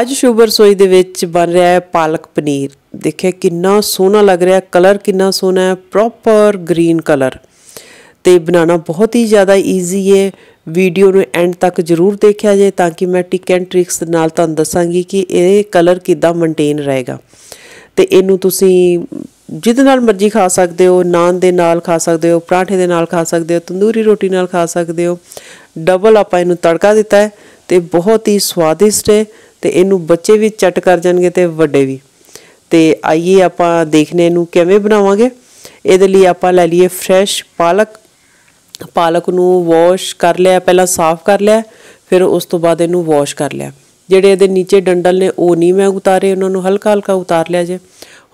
ਅੱਜ ਸ਼ੁਭ ਸੋਈ ਦੇ ਵਿੱਚ ਬਣ ਰਿਹਾ ਹੈ ਪਾਲਕ ਪਨੀਰ ਦੇਖਿਆ ਕਿੰਨਾ ਸੋਹਣਾ ਲੱਗ ਰਿਹਾ ਕਲਰ ਕਿੰਨਾ ਸੋਹਣਾ ਹੈ ਪ੍ਰੋਪਰ ਗ੍ਰੀਨ ਕਲਰ ਤੇ ਬਣਾਉਣਾ ਬਹੁਤ ਹੀ ਜ਼ਿਆਦਾ ਈਜ਼ੀ ਹੈ ਵੀਡੀਓ ਨੂੰ ਐਂਡ ਤੱਕ ਜ਼ਰੂਰ ਦੇਖਿਆ ਜੇ ਤਾਂ ਕਿ ਮੈਂ ਟਿਕ ਐਂਡ ਟ੍ਰਿਕਸ ਨਾਲ ਤੁਹਾਨੂੰ ਦੱਸਾਂਗੀ ਕਿ ਇਹ ਕਲਰ ਕਿੱਦਾਂ ਮੇਨਟੇਨ ਰਹੇਗਾ ਤੇ ਇਹਨੂੰ ਤੁਸੀਂ ਜਿਹਦੇ ਨਾਲ ਮਰਜ਼ੀ ਖਾ ਸਕਦੇ ਹੋ ਨਾਨ ਦੇ ਨਾਲ ਖਾ ਸਕਦੇ ਹੋ ਪਰਾਂਠੇ ਦੇ ਨਾਲ ਖਾ ਸਕਦੇ ਹੋ ਤੰਦੂਰੀ ਰੋਟੀ ਨਾਲ ਖਾ ਸਕਦੇ ਹੋ ਡਬਲ ਆਪਾਂ ਇਹਨੂੰ ਤੜਕਾ ਦਿੱਤਾ ਹੈ ਤੇ ਬਹੁਤ ਹੀ ਸਵਾਦਿਸ਼ਟ ਹੈ ਤੇ ਇਹਨੂੰ ਬੱਚੇ ਵੀ ਚਟ ਕਰ ਜਾਣਗੇ ਤੇ ਵੱਡੇ ਵੀ ਤੇ ਆਈਏ ਆਪਾਂ ਦੇਖਨੇ ਨੂੰ ਕਿਵੇਂ ਬਣਾਵਾਂਗੇ ਇਹਦੇ ਲਈ ਆਪਾਂ ਲੈ ਲਈਏ ਫਰੈਸ਼ ਪਾਲਕ ਪਾਲਕ ਨੂੰ ਵਾਸ਼ ਕਰ ਲਿਆ ਪਹਿਲਾਂ ਸਾਫ਼ ਕਰ ਲਿਆ ਫਿਰ ਉਸ ਤੋਂ ਬਾਅਦ ਇਹਨੂੰ ਵਾਸ਼ ਕਰ ਲਿਆ ਜਿਹੜੇ ਇਹਦੇ ਨੀਚੇ ਡੰਡਲ ਨੇ ਉਹ ਨਹੀਂ ਮੈਂ ਉਤਾਰੇ ਉਹਨਾਂ ਨੂੰ ਹਲਕਾ ਹਲਕਾ ਉਤਾਰ ਲਿਆ ਜੇ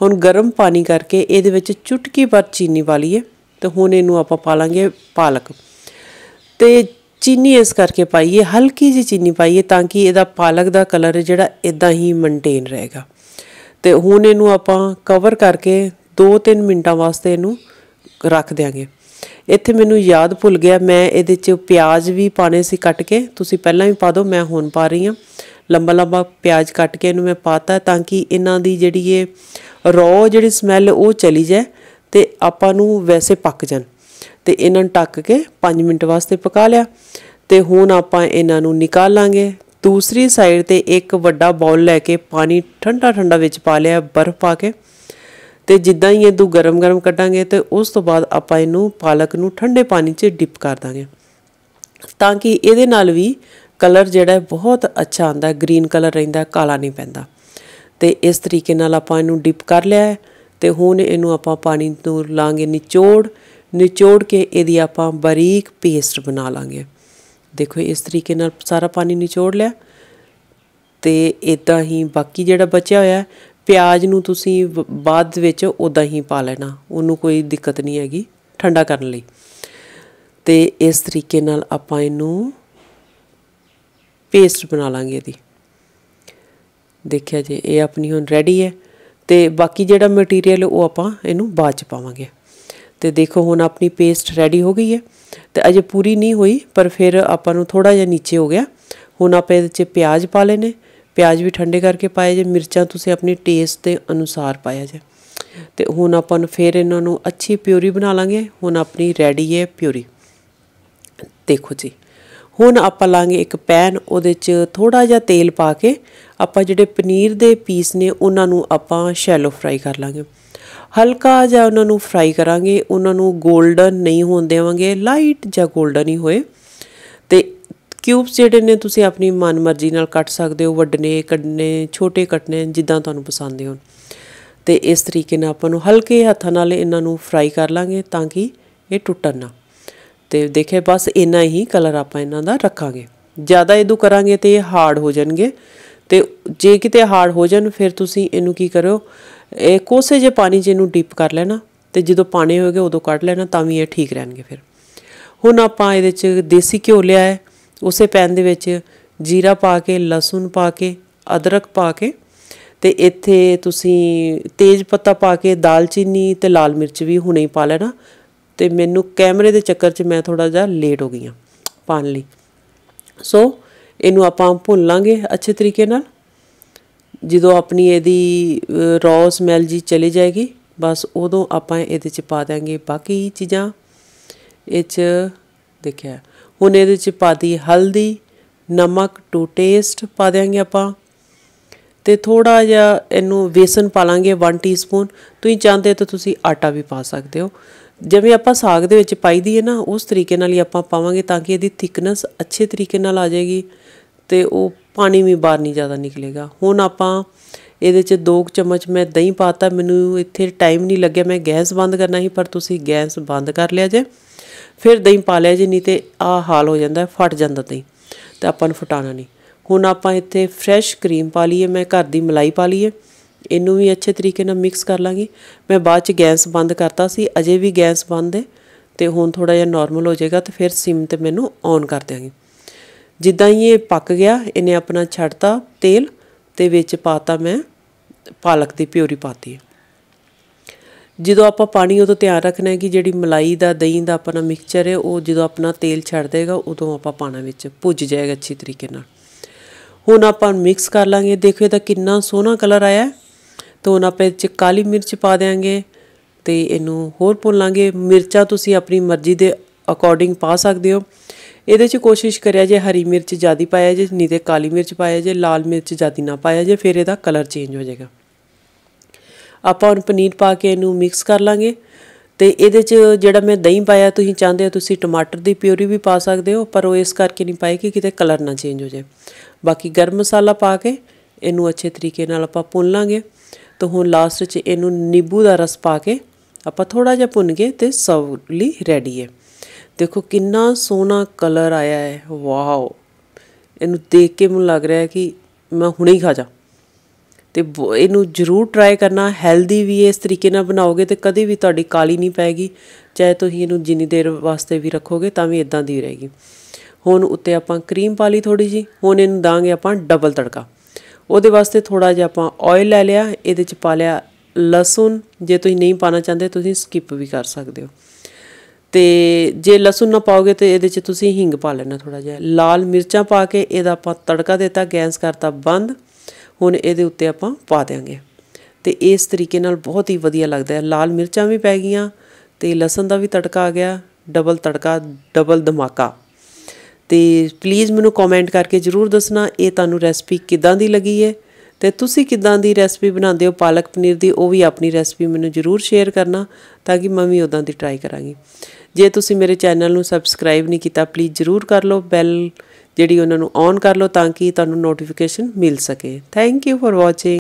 ਹੁਣ ਗਰਮ ਪਾਣੀ ਕਰਕੇ ਇਹਦੇ ਵਿੱਚ ਚੁਟਕੀ ਪਰ ਚੀਨੀ ਵਾਲੀਏ ਤੇ ਹੁਣ ਇਹਨੂੰ ਆਪਾਂ ਪਾ ਲਾਂਗੇ ਪਾਲਕ ਤੇ ਚੀਨੀ ਇਸ ਕਰਕੇ ਪਾਈਏ ਹਲਕੀ ਜੀ ਚੀਨੀ ਪਾਈਏ ਤਾਂ ਕਿ ਇਹਦਾ ਪਾਲਕ ਦਾ ਕਲਰ ਜਿਹੜਾ ਇਦਾਂ ਹੀ ਮੇਨਟੇਨ ਰਹੇਗਾ ਤੇ ਹੁਣ ਇਹਨੂੰ ਆਪਾਂ ਕਵਰ ਕਰਕੇ 2-3 ਮਿੰਟਾਂ ਵਾਸਤੇ ਇਹਨੂੰ ਰੱਖ ਦਿਆਂਗੇ ਇੱਥੇ ਮੈਨੂੰ ਯਾਦ ਭੁੱਲ ਗਿਆ ਮੈਂ ਇਹਦੇ 'ਚ ਪਿਆਜ਼ ਵੀ ਪਾਣੇ ਸੀ ਕੱਟ ਕੇ ਤੁਸੀਂ ਪਹਿਲਾਂ ਵੀ ਪਾ ਦਿਓ ਮੈਂ ਹੁਣ ਪਾ ਰਹੀ ਹਾਂ ਲੰਬਾ ਲੰਬਾ ਪਿਆਜ਼ ਕੱਟ ਕੇ ਇਹਨੂੰ ਮੈਂ ਪਾਤਾ ਤਾਂ ਕਿ ਇਹਨਾਂ ਦੀ ਜਿਹੜੀ ਇਹ ਰੋ ਜਿਹੜੀ ਸਮੈਲ ਉਹ ਚਲੀ ਜਾਏ ਤੇ ਆਪਾਂ ਨੂੰ ਵੈਸੇ ਪੱਕ ਜਾਣ ਤੇ ਇਹਨਾਂ ਨੂੰ ਟੱਕ ਕੇ 5 ਮਿੰਟ ਵਾਸਤੇ ਪਕਾ ਲਿਆ ਤੇ ਹੁਣ ਆਪਾਂ ਇਹਨਾਂ ਨੂੰ ਨਿਕਾਲਾਂਗੇ ਦੂਸਰੀ ਸਾਈਡ ਤੇ ਇੱਕ ਵੱਡਾ ਬਾਉਲ ਲੈ ਕੇ ਪਾਣੀ ਠੰਡਾ ਠੰਡਾ ਵਿੱਚ ਪਾ ਲਿਆ ਬਰਫ਼ ਪਾ ਕੇ ਤੇ ਜਿੱਦਾਂ ਹੀ ਇਹ ਦੂ ਗਰਮ-ਗਰਮ ਕੱਢਾਂਗੇ ਤੇ ਉਸ ਤੋਂ ਬਾਅਦ ਆਪਾਂ ਇਹਨੂੰ ਪਾਲਕ ਨੂੰ ਠੰਡੇ ਪਾਣੀ 'ਚ ਡਿਪ ਕਰ ਦਾਂਗੇ ਤਾਂ ਕਿ ਇਹਦੇ ਨਾਲ ਵੀ ਕਲਰ ਜਿਹੜਾ ਬਹੁਤ ਅੱਛਾ ਆਂਦਾ ਗ੍ਰੀਨ ਕਲਰ ਰਹਿੰਦਾ ਕਾਲਾ ਨਹੀਂ ਪੈਂਦਾ ਤੇ ਇਸ ਤਰੀਕੇ ਨਾਲ ਆਪਾਂ ਇਹਨੂੰ ਡਿਪ ਕਰ ਲਿਆ ਤੇ ਹੁਣ ਇਹਨੂੰ ਆਪਾਂ ਪਾਣੀ ਤੋਂ ਲਾਂਗੇ ਨਿਚੋੜ ਨਿਚੋੜ ਕੇ ਇਹਦੀ ਆਪਾਂ ਬਰੀਕ ਪੇਸਟ ਬਣਾ ਲਾਂਗੇ ਦੇਖੋ ਇਸ ਤਰੀਕੇ ਨਾਲ ਸਾਰਾ ਪਾਣੀ ਨਿਚੋੜ ਲਿਆ ਤੇ ਇਦਾਂ ਹੀ ਬਾਕੀ ਜਿਹੜਾ ਬਚਿਆ ਹੋਇਆ ਪਿਆਜ਼ ਨੂੰ ਤੁਸੀਂ ਬਾਅਦ ਵਿੱਚ ਉਦਾਂ ਹੀ ਪਾ ਲੈਣਾ ਉਹਨੂੰ ਕੋਈ ਦਿੱਕਤ ਨਹੀਂ ਹੈਗੀ ਠੰਡਾ ਕਰਨ ਲਈ ਤੇ ਇਸ ਤਰੀਕੇ ਨਾਲ ਆਪਾਂ ਇਹਨੂੰ ਪੇਸਟ ਬਣਾ ਲਾਂਗੇ ਇਹਦੀ ਦੇਖਿਆ ਜੇ ਇਹ ਆਪਣੀ ਹੁਣ ਰੈਡੀ ਹੈ ਤੇ ਬਾਕੀ ਜਿਹੜਾ ਮਟੀਰੀਅਲ ਉਹ ਆਪਾਂ ਇਹਨੂੰ ਬਾਅਦ ਚ ਪਾਵਾਂਗੇ ਤੇ ਦੇਖੋ ਹੁਣ ਆਪਣੀ ਪੇਸਟ ਰੈਡੀ ਹੋ ਗਈ ਹੈ ਤੇ ਅਜੇ ਪੂਰੀ ਨਹੀਂ ਹੋਈ ਪਰ ਫਿਰ ਆਪਾਂ ਨੂੰ ਥੋੜਾ ਜਿਹਾ ਨੀਚੇ ਹੋ ਗਿਆ ਹੁਣ ਆਪਾਂ ਇਹਦੇ 'ਚ ਪਿਆਜ਼ ਪਾ ਲੈਨੇ ਪਿਆਜ਼ ਵੀ ਠੰਡੇ ਕਰਕੇ ਪਾਏ ਜੇ ਮਿਰਚਾਂ ਤੁਸੀਂ ਆਪਣੀ ਟੇਸਟ ਦੇ ਅਨੁਸਾਰ ਪਾਇਆ ਜੇ ਤੇ ਹੁਣ ਆਪਾਂ ਨੂੰ ਫਿਰ ਇਹਨਾਂ ਨੂੰ ਅੱਛੀ ਪਿਊਰੀ ਬਣਾ ਲਾਂਗੇ ਹੁਣ ਆਪਣੀ ਰੈਡੀ ਹੈ ਪਿਊਰੀ ਦੇਖੋ ਜੀ ਹੁਣ ਆਪਾਂ ਲਾਂਗੇ ਇੱਕ ਪੈਨ ਉਹਦੇ 'ਚ ਥੋੜਾ ਜਿਹਾ ਤੇਲ ਪਾ ਕੇ ਆਪਾਂ ਜਿਹੜੇ ਪਨੀਰ ਦੇ ਪੀਸ ਨੇ ਉਹਨਾਂ ਨੂੰ ਆਪਾਂ ਸ਼ੈਲੋ ਫਰਾਈ ਕਰ ਲਾਂਗੇ ਹਲਕਾ ਜਿਹਾ ਉਹਨਾਂ ਨੂੰ ਫਰਾਈ ਕਰਾਂਗੇ ਉਹਨਾਂ ਨੂੰ 골ਡਨ ਨਹੀਂ ਹੋਣ ਦੇਵਾਂਗੇ ਲਾਈਟ ਜਾਂ 골ਡਨ ਹੀ ਹੋਏ ਤੇ ਕਿਊਬਸ ਜਿਹੜੇ ਨੇ ਤੁਸੀਂ ਆਪਣੀ ਮਨ ਮਰਜ਼ੀ ਨਾਲ ਕੱਟ ਸਕਦੇ ਹੋ ਵੱਡਨੇ ਕੱਢਨੇ ਛੋਟੇ ਕੱਟਨੇ ਜਿੱਦਾਂ ਤੁਹਾਨੂੰ ਪਸੰਦ ਹੋਣ ਤੇ ਇਸ ਤਰੀਕੇ ਨਾਲ ਆਪਾਂ ਨੂੰ ਹਲਕੇ ਹੱਥਾਂ ਨਾਲ ਇਹਨਾਂ ਨੂੰ ਫਰਾਈ ਕਰ ਲਾਂਗੇ ਤਾਂ ਕਿ ਇਹ ਟੁੱਟਣ ਨਾ ਤੇ ਦੇਖੇ ਬਸ ਇੰਨਾ ਹੀ ਕਲਰ ਆਪਾਂ ਇਹਨਾਂ ਦਾ ਰੱਖਾਂਗੇ ਜ਼ਿਆਦਾ ਇਹਦੂ ਕਰਾਂਗੇ ਤੇ ਇਹ ਹਾਰਡ ਹੋ ਜਾਣਗੇ ਤੇ ਜੇ ਕਿਤੇ ਹਾਰਡ ਹੋ ਜਾਣ ਫਿਰ ਤੁਸੀਂ ਇਹਨੂੰ ਕੀ ਕਰੋ ਇਹ ਕੋਸੇ ਜੇ ਪਾਣੀ ਜੇ ਨੂੰ ਡਿਪ ਕਰ ਲੈਣਾ ਤੇ ਜਦੋਂ ਪਾਣੀ ਹੋਏਗਾ ਉਦੋਂ ਕੱਢ ਲੈਣਾ ਤਾਂ ਵੀ ਇਹ ਠੀਕ ਰਹਿਣਗੇ ਫਿਰ ਹੁਣ ਆਪਾਂ ਇਹਦੇ ਵਿੱਚ ਦੇਸੀ ਘਿਓ ਲਿਆ ਹੈ ਉਸੇ ਪੈਨ ਦੇ ਵਿੱਚ ਜੀਰਾ ਪਾ ਕੇ ਲਸਣ ਪਾ ਕੇ ਅਦਰਕ ਪਾ ਕੇ ਤੇ ਇੱਥੇ ਤੁਸੀਂ ਤੇਜ ਪੱਤਾ ਪਾ ਕੇ ਦਾਲਚੀਨੀ ਤੇ ਲਾਲ ਮਿਰਚ ਵੀ ਹੁਣੇ ਹੀ ਪਾ ਲੈਣਾ ਤੇ ਮੈਨੂੰ ਕੈਮਰੇ ਦੇ ਚੱਕਰ 'ਚ ਮੈਂ ਥੋੜਾ ਜਿਹਾ ਲੇਟ ਹੋ ਗਈ ਆ ਪਾਣ ਲਈ ਸੋ ਇਹਨੂੰ ਆਪਾਂ ਭੁੰਨ ਲਾਂਗੇ ਅੱਛੇ ਤਰੀਕੇ ਨਾਲ ਜਦੋਂ ਆਪਣੀ ਇਹਦੀ ਰੌ ਸਮੈਲ ਜੀ ਚਲੇ ਜਾਏਗੀ ਬਸ ਉਦੋਂ ਆਪਾਂ ਇਹਦੇ ਚ ਪਾ ਦਾਂਗੇ ਬਾਕੀ ਚੀਜ਼ਾਂ ਇਹ ਚ ਦੇਖਿਆ ਹੁਣ ਇਹਦੇ ਚ ਦੀ ਹਲਦੀ ਨਮਕ ਟੂ ਟੇਸਟ ਪਾ ਦਾਂਗੇ ਆਪਾਂ ਤੇ ਥੋੜਾ ਜਿਹਾ ਇਹਨੂੰ ਬੇਸਨ ਪਾ ਲਾਂਗੇ 1 ਟੀਸਪੂਨ ਤੁਸੀਂ ਚਾਹਦੇ ਤਾਂ ਤੁਸੀਂ ਆਟਾ ਵੀ ਪਾ ਸਕਦੇ ਹੋ ਜਿਵੇਂ ਆਪਾਂ ਸਾਗ ਦੇ ਵਿੱਚ ਪਾਈ ਦੀ ਹੈ ਨਾ ਉਸ ਤਰੀਕੇ ਨਾਲ ਹੀ ਆਪਾਂ ਪਾਵਾਂਗੇ ਤਾਂ ਕਿ ਇਹਦੀ ਥਿਕਨੈਸ ਅੱਛੇ ਤਰੀਕੇ ਨਾਲ ਆ ਜਾਏਗੀ ਤੇ ਉਹ ਪਾਣੀ ਵੀ ਬਾਹਰ ਨਹੀਂ ਜ਼ਿਆਦਾ ਨਿਕਲੇਗਾ ਹੁਣ ਆਪਾਂ ਇਹਦੇ 'ਚ 2 ਚਮਚ ਮੈਂ ਦਹੀਂ ਪਾਤਾ ਮੈਨੂੰ ਇੱਥੇ ਟਾਈਮ ਨਹੀਂ ਲੱਗਿਆ ਮੈਂ ਗੈਸ ਬੰਦ ਕਰਨਾ ਸੀ ਪਰ ਤੁਸੀਂ ਗੈਸ ਬੰਦ ਕਰ ਲਿਆ ਜੇ ਫਿਰ ਦਹੀਂ ਪਾ ਲਿਆ ਜੇ ਨਹੀਂ ਤੇ ਆ ਹਾਲ ਹੋ ਜਾਂਦਾ ਫਟ ਜਾਂਦਾ ਦਹੀਂ ਤੇ ਆਪਾਂ ਨੂੰ ਫਟਾਣਾ ਨਹੀਂ ਹੁਣ ਆਪਾਂ ਇੱਥੇ ਫਰੈਸ਼ ਕਰੀਮ ਪਾ ਲਈਏ ਮੈਂ ਘਰ ਦੀ ਮਲਾਈ ਪਾ ਲਈਏ ਇਹਨੂੰ ਵੀ ਅੱਛੇ ਤਰੀਕੇ ਨਾਲ ਮਿਕਸ ਕਰ ਲਾਂਗੀ ਮੈਂ ਬਾਅਦ ਚ ਗੈਸ ਬੰਦ ਕਰਤਾ ਸੀ ਅਜੇ ਵੀ ਗੈਸ ਬੰਦ ਹੈ ਤੇ ਹੁਣ ਥੋੜਾ ਜਿਹਾ ਨਾਰਮਲ ਹੋ ਜਾਏਗਾ ਤੇ ਫਿਰ ਸਿਮ ਤੇ ਮੈਨੂੰ ਔਨ ਕਰ ਦਿਆਂਗੀ ਜਿੱਦਾਂ ਹੀ ਇਹ ਪੱਕ ਗਿਆ ਇਹਨੇ ਆਪਣਾ ਛੱਡਤਾ ਤੇਲ ਤੇ ਵਿੱਚ ਪਾਤਾ ਮੈਂ ਪਾਲਕ ਦੀ ਪਿਓਰੀ ਪਾਤੀ ਜਦੋਂ ਆਪਾਂ ਪਾਣੀ ਉਦੋਂ ਤਿਆਰ ਰੱਖਣਾ ਹੈ ਕਿ ਜਿਹੜੀ ਮਲਾਈ ਦਾ ਦਹੀਂ ਦਾ ਆਪਣਾ ਮਿਕਸਚਰ ਹੈ ਉਹ ਜਦੋਂ ਆਪਣਾ ਤੇਲ ਛੱਡ ਦੇਗਾ ਉਦੋਂ ਆਪਾਂ ਪਾਣਾ ਵਿੱਚ ਭੁੱਜ ਜਾਏਗਾ ਅੱਛੀ ਤਰੀਕੇ ਨਾਲ ਹੁਣ ਆਪਾਂ ਮਿਕਸ ਕਰ ਲਾਂਗੇ ਦੇਖੋ ਇਹਦਾ ਕਿੰਨਾ ਸੋਹਣਾ ਕਲਰ ਆਇਆ ਤਾਂ ਹੁਣ ਆਪਾਂ ਇਹ ਕਾਲੀ ਮਿਰਚ ਪਾ ਦੇਾਂਗੇ ਤੇ ਇਹਨੂੰ ਹੋਰ ਭੁੰਨ ਲਾਂਗੇ ਮਿਰਚਾਂ ਤੁਸੀਂ ਆਪਣੀ ਮਰਜ਼ੀ ਦੇ ਅਕੋਰਡਿੰਗ ਪਾ ਸਕਦੇ ਹੋ ਇਹਦੇ 'ਚ ਕੋਸ਼ਿਸ਼ ਕਰਿਆ ਜੇ ਹਰੀ ਮਿਰਚ ਜ਼ਿਆਦੀ ਪਾਇਆ ਜੇ ਨਹੀਂ ਤੇ ਕਾਲੀ ਮਿਰਚ ਪਾਇਆ ਜੇ ਲਾਲ ਮਿਰਚ ਜ਼ਿਆਦੀ ਨਾ ਪਾਇਆ ਜੇ ਫਿਰ ਇਹਦਾ ਕਲਰ ਚੇਂਜ ਹੋ ਜਾਏਗਾ ਆਪਾਂ ਹੁਣ ਪਨੀਰ ਪਾ ਕੇ ਇਹਨੂੰ ਮਿਕਸ ਕਰ ਲਾਂਗੇ ਤੇ ਇਹਦੇ 'ਚ ਜਿਹੜਾ ਮੈਂ ਦਹੀਂ ਪਾਇਆ ਤੁਸੀਂ ਚਾਹੁੰਦੇ ਹੋ ਤੁਸੀਂ ਟਮਾਟਰ ਦੀ ਪਿਊਰੀ ਵੀ ਪਾ ਸਕਦੇ ਹੋ ਪਰ ਉਹ ਇਸ ਕਰਕੇ ਨਹੀਂ ਪਾਏ ਕਿ ਕਿਤੇ ਕਲਰ ਨਾ ਚੇਂਜ ਹੋ ਜਾਏ ਬਾਕੀ ਗਰਮ ਮਸਾਲਾ ਪਾ ਕੇ ਇਹਨੂੰ ਅੱਛੇ ਤਰੀਕੇ ਨਾਲ ਆਪਾਂ ਭੁੰਨ ਲਾਂਗੇ ਤਾਂ ਹੁਣ ਲਾਸਟ 'ਚ ਇਹਨੂੰ ਨਿੰਬੂ ਦਾ ਰਸ ਪਾ ਕੇ ਆਪਾਂ ਥੋੜਾ ਜਿਹਾ ਭੁੰਨ ਕੇ ਤੇ ਸੌਲੀ ਰੈਡੀ ਹੈ ਦੇਖੋ ਕਿੰਨਾ ਸੋਹਣਾ ਕਲਰ ਆਇਆ ਹੈ ਵਾਓ ਇਹਨੂੰ ਦੇਖ ਕੇ ਮੈਨੂੰ ਲੱਗ ਰਿਹਾ ਕਿ ਮੈਂ ਹੁਣੇ ਹੀ ਖਾ ਜਾ ਤੇ ਇਹਨੂੰ ਜ਼ਰੂਰ ਟਰਾਈ ਕਰਨਾ ਹੈਲਦੀ ਵੀ ਇਸ ਤਰੀਕੇ ਨਾਲ ਬਣਾਓਗੇ ਤੇ ਕਦੇ ਵੀ ਤੁਹਾਡੀ ਕਾਲੀ ਨਹੀਂ ਪੈਗੀ ਚਾਹੇ ਤੁਸੀਂ ਇਹਨੂੰ ਜਿੰਨੀ ਦੇਰ ਵਾਸਤੇ ਵੀ ਰੱਖੋਗੇ ਤਾਂ ਵੀ ਇਦਾਂ ਦੀ ਰਹੇਗੀ ਹੁਣ ਉੱਤੇ ਆਪਾਂ ਕਰੀਮ ਪਾ ਲਈ ਥੋੜੀ ਜੀ ਹੁਣ ਇਹਨੂੰ ਦਾਂਗੇ ਆਪਾਂ ਡਬਲ ਤੜਕਾ ਉਹਦੇ ਵਾਸਤੇ ਥੋੜਾ ਜਿਹਾ ਆਪਾਂ ਆਇਲ ਲੈ ਲਿਆ ਇਹਦੇ ਚ ਪਾ ਲਿਆ ਲਸਣ ਜੇ ਤੁਸੀਂ ਨਹੀਂ ਪਾਣਾ ਚਾਹੁੰਦੇ ਤੁਸੀਂ ਸਕਿਪ ਵੀ ਕਰ ਸਕਦੇ ਹੋ ਤੇ ਜੇ ਲਸਣ ਨਾ ਪਾਓਗੇ ਤੇ ਇਹਦੇ 'ਚ ਤੁਸੀਂ ਹਿੰਗ ਪਾ ਲੈਣਾ ਥੋੜਾ ਜਿਹਾ ਲਾਲ ਮਿਰਚਾਂ ਪਾ ਕੇ ਇਹਦਾ ਆਪਾਂ ਤੜਕਾ ਦਿੱਤਾ ਗੈਸ ਕਰਤਾ ਬੰਦ ਹੁਣ ਇਹਦੇ ਉੱਤੇ ਆਪਾਂ ਪਾ ਦੇਾਂਗੇ ਤੇ ਇਸ ਤਰੀਕੇ ਨਾਲ ਬਹੁਤ ਹੀ ਵਧੀਆ ਲੱਗਦਾ ਹੈ ਲਾਲ ਮਿਰਚਾਂ ਵੀ ਪੈ ਗਈਆਂ ਤੇ ਲਸਣ ਦਾ ਵੀ ਤੜਕਾ ਆ ਗਿਆ ਡਬਲ ਤੜਕਾ ਡਬਲ ਧਮਾਕਾ ਤੇ ਪਲੀਜ਼ ਮੈਨੂੰ ਕਮੈਂਟ ਕਰਕੇ ਜਰੂਰ ਦੱਸਣਾ ਇਹ ਤੁਹਾਨੂੰ ਰੈਸਪੀ ਕਿਦਾਂ ਦੀ ਲੱਗੀ ਹੈ ਤੇ ਤੁਸੀਂ ਕਿਦਾਂ ਦੀ ਰੈਸਪੀ ਬਣਾਉਂਦੇ ਹੋ ਪਾਲਕ ਪਨੀਰ ਦੀ ਉਹ ਵੀ ਆਪਣੀ ਰੈਸਪੀ ਮੈਨੂੰ ਜ਼ਰੂਰ ਸ਼ੇਅਰ ਕਰਨਾ ਤਾਂ ਕਿ ਮੈਂ ਵੀ ਉਦਾਂ ਦੀ ਟਰਾਈ ਕਰਾਂਗੀ ਜੇ ਤੁਸੀਂ ਮੇਰੇ ਚੈਨਲ ਨੂੰ ਸਬਸਕ੍ਰਾਈਬ ਨਹੀਂ ਕੀਤਾ ਪਲੀਜ਼ ਜ਼ਰੂਰ ਕਰ ਲਓ ਬੈਲ ਜਿਹੜੀ ਉਹਨਾਂ ਨੂੰ ਔਨ ਕਰ ਲਓ ਤਾਂ ਕਿ ਤੁਹਾਨੂੰ ਨੋਟੀਫਿਕੇਸ਼ਨ ਮਿਲ ਸਕੇ ਥੈਂਕ ਯੂ ਫॉर ਵਾਚਿੰਗ